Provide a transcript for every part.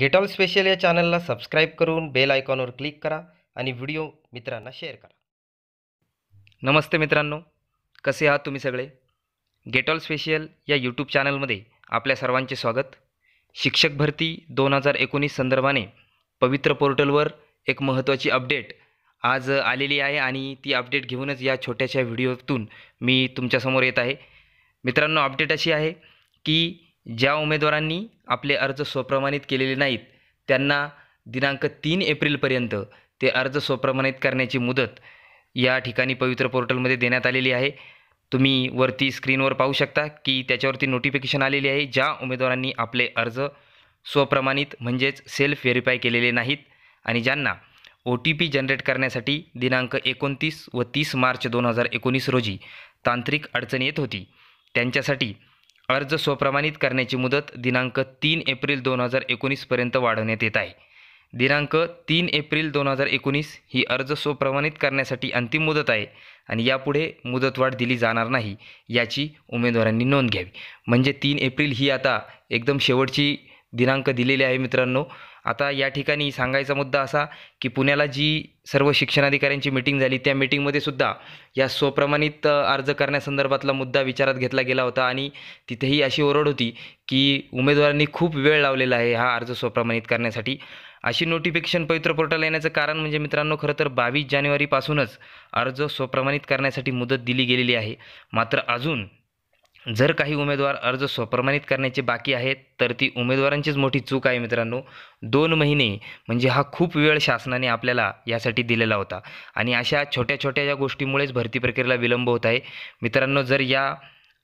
gate all special या चॅनलला subscribe करून बेल आयकॉनवर क्लिक करा आणि व्हिडिओ मित्रांना शेअर करा नमस्ते मित्रांनो कसे आहात तुम्ही सगळे गेट ऑल स्पेशल या यूट्यूब चॅनलमध्ये आपल्या सर्वांचे स्वागत शिक्षक भरती दोन हजार एकोणीस संदर्भाने पवित्र पोर्टलवर एक महत्त्वाची अपडेट आज आलेली आहे आणि ती अपडेट घेऊनच या छोट्याशा व्हिडिओतून मी तुमच्यासमोर येत आहे मित्रांनो अपडेट अशी आहे की ज्या उमेदवारांनी आपले अर्ज स्वप्रमाणित केलेले नाहीत त्यांना दिनांक तीन एप्रिलपर्यंत ते अर्ज स्वप्रमाणित करण्याची मुदत या ठिकाणी पवित्र पोर्टलमध्ये देण्यात आलेली आहे तुम्ही वरती स्क्रीनवर पाहू शकता की त्याच्यावरती नोटिफिकेशन आलेली आहे ज्या उमेदवारांनी आपले अर्ज स्वप्रमाणित म्हणजेच सेल्फ व्हेरीफाय केलेले नाहीत आणि ज्यांना ओ टी पी जनरेट करण्यासाठी दिनांक एकोणतीस व तीस मार्च दोन हजार एकोणीस रोजी तांत्रिक अडचण येत होती त्यांच्यासाठी अर्ज स्वप्रमाणित करण्याची मुदत दिनांक तीन एप्रिल दोन हजार एकोणीसपर्यंत वाढवण्यात येत आहे दिनांक तीन एप्रिल दोन हजार एकोणीस ही अर्ज स्वप्रमाणित करण्यासाठी अंतिम मुदत आहे आणि यापुढे मुदतवाढ दिली जाणार नाही याची उमेदवारांनी नोंद घ्यावी म्हणजे तीन एप्रिल ही आता एकदम शेवटची दिनांक दिलेली आहे मित्रांनो आता या ठिकाणी सांगायचा मुद्दा असा की पुण्याला जी सर्व शिक्षणाधिकाऱ्यांची मीटिंग झाली त्या मिटिंगमध्ये सुद्धा या स्वप्रमाणित अर्ज करण्यासंदर्भातला मुद्दा विचारात घेतला गेला होता आणि तिथेही अशी ओरड होती की उमेदवारांनी खूप वेळ लावलेला आहे हा अर्ज स्वप्रमाणित करण्यासाठी अशी नोटिफिकेशन पवित्र पोर्टल येण्याचं कारण म्हणजे मित्रांनो खरं तर बावीस जानेवारीपासूनच अर्ज स्वप्रमाणित करण्यासाठी मुदत दिली गेलेली आहे मात्र अजून जर काही उमेदवार अर्ज स्वप्रमाणित करण्याचे बाकी आहेत तर ती उमेदवारांचीच मोठी चूक आहे मित्रांनो दोन महिने म्हणजे हा खूप वेळ शासनाने आपल्याला यासाठी दिलेला होता आणि अशा छोट्या छोट्या या गोष्टीमुळेच भरती प्रक्रियेला विलंब होत आहे मित्रांनो जर या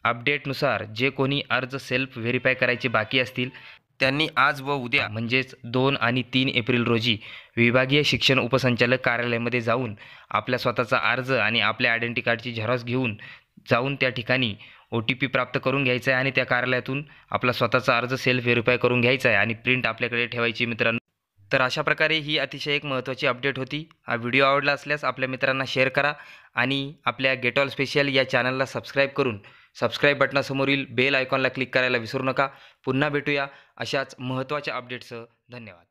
अपडेटनुसार जे कोणी अर्ज सेल्फ व्हेरीफाय करायचे बाकी असतील त्यांनी आज व उद्या म्हणजेच दोन आणि तीन एप्रिल रोजी विभागीय शिक्षण उपसंचालक कार्यालयामध्ये जाऊन आपल्या स्वतःचा अर्ज आणि आपल्या आयडेंटी कार्डची झेरॉक्स घेऊन जाऊन त्या ठिकाणी ओ टी पी प्राप्त करून घ्यायचा आहे आणि त्या कार्यालयातून आपला स्वतःचा अर्ज सेल्फ व्हेरीफाय करून घ्यायचा आहे आणि प्रिंट आपल्याकडे ठेवायची मित्रांनो तर अशा प्रकारे ही अतिशय एक महत्त्वाची अपडेट होती हा व्हिडिओ आवडला असल्यास आपल्या मित्रांना शेअर करा आणि आपल्या गेट ऑल स्पेशल या चॅनलला सबस्क्राईब करून सबस्क्राईब बटनासमोरील बेल आयकॉनला क्लिक करायला विसरू नका पुन्हा भेटूया अशाच महत्त्वाच्या अपडेटसह धन्यवाद